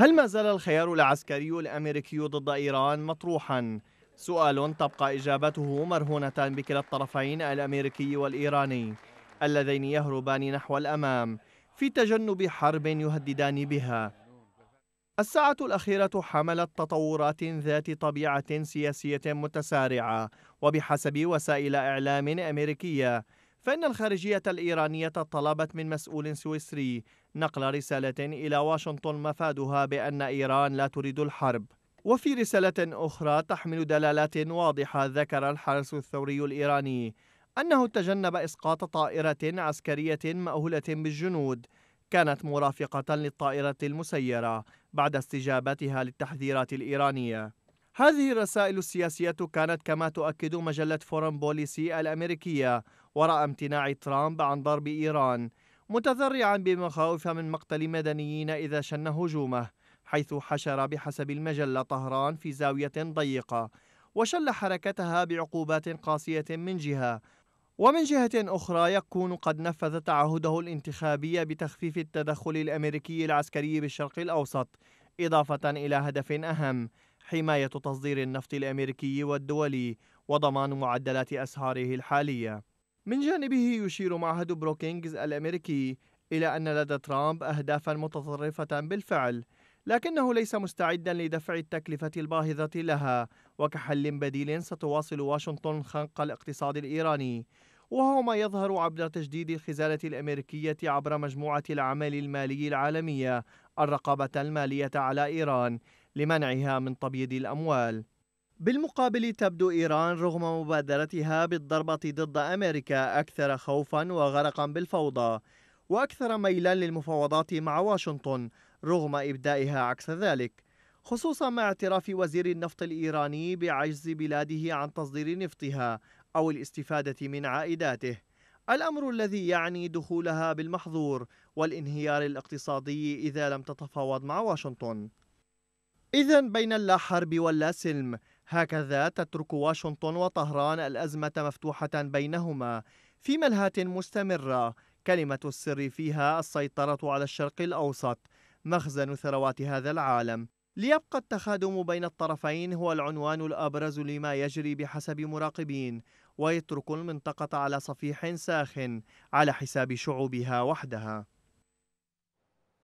هل ما زال الخيار العسكري الأمريكي ضد إيران مطروحا؟ سؤال تبقى إجابته مرهونة بكلا الطرفين الأمريكي والإيراني اللذين يهربان نحو الأمام في تجنب حرب يهددان بها الساعة الأخيرة حملت تطورات ذات طبيعة سياسية متسارعة وبحسب وسائل إعلام أمريكية فإن الخارجية الإيرانية طلبت من مسؤول سويسري نقل رسالة إلى واشنطن مفادها بأن إيران لا تريد الحرب وفي رسالة أخرى تحمل دلالات واضحة ذكر الحرس الثوري الإيراني أنه تجنب إسقاط طائرة عسكرية مأهولة بالجنود كانت مرافقة للطائرة المسيرة بعد استجابتها للتحذيرات الإيرانية هذه الرسائل السياسية كانت كما تؤكد مجلة فورن بوليسي الأمريكية وراء امتناع ترامب عن ضرب إيران متذرعا بمخاوف من مقتل مدنيين إذا شن هجومه حيث حشر بحسب المجلة طهران في زاوية ضيقة وشل حركتها بعقوبات قاسية من جهة ومن جهة أخرى يكون قد نفذ تعهده الانتخابي بتخفيف التدخل الأمريكي العسكري بالشرق الأوسط إضافة إلى هدف أهم حماية تصدير النفط الأمريكي والدولي وضمان معدلات أسعاره الحالية من جانبه يشير معهد بروكينجز الأمريكي إلى أن لدى ترامب أهدافا متطرفة بالفعل لكنه ليس مستعدا لدفع التكلفة الباهظة لها وكحل بديل ستواصل واشنطن خنق الاقتصاد الإيراني وهو ما يظهر عبر تجديد الخزانة الأمريكية عبر مجموعة العمل المالي العالمية الرقابة المالية على إيران لمنعها من تبييض الأموال بالمقابل تبدو إيران رغم مبادرتها بالضربة ضد أمريكا أكثر خوفا وغرقا بالفوضى وأكثر ميلا للمفاوضات مع واشنطن رغم إبدائها عكس ذلك خصوصا مع اعتراف وزير النفط الإيراني بعجز بلاده عن تصدير نفطها أو الاستفادة من عائداته الأمر الذي يعني دخولها بالمحظور والانهيار الاقتصادي إذا لم تتفاوض مع واشنطن إذا بين اللا حرب واللا سلم هكذا تترك واشنطن وطهران الأزمة مفتوحة بينهما في ملهاة مستمرة كلمة السر فيها السيطرة على الشرق الأوسط مخزن ثروات هذا العالم ليبقى التخادم بين الطرفين هو العنوان الأبرز لما يجري بحسب مراقبين ويترك المنطقة على صفيح ساخن على حساب شعوبها وحدها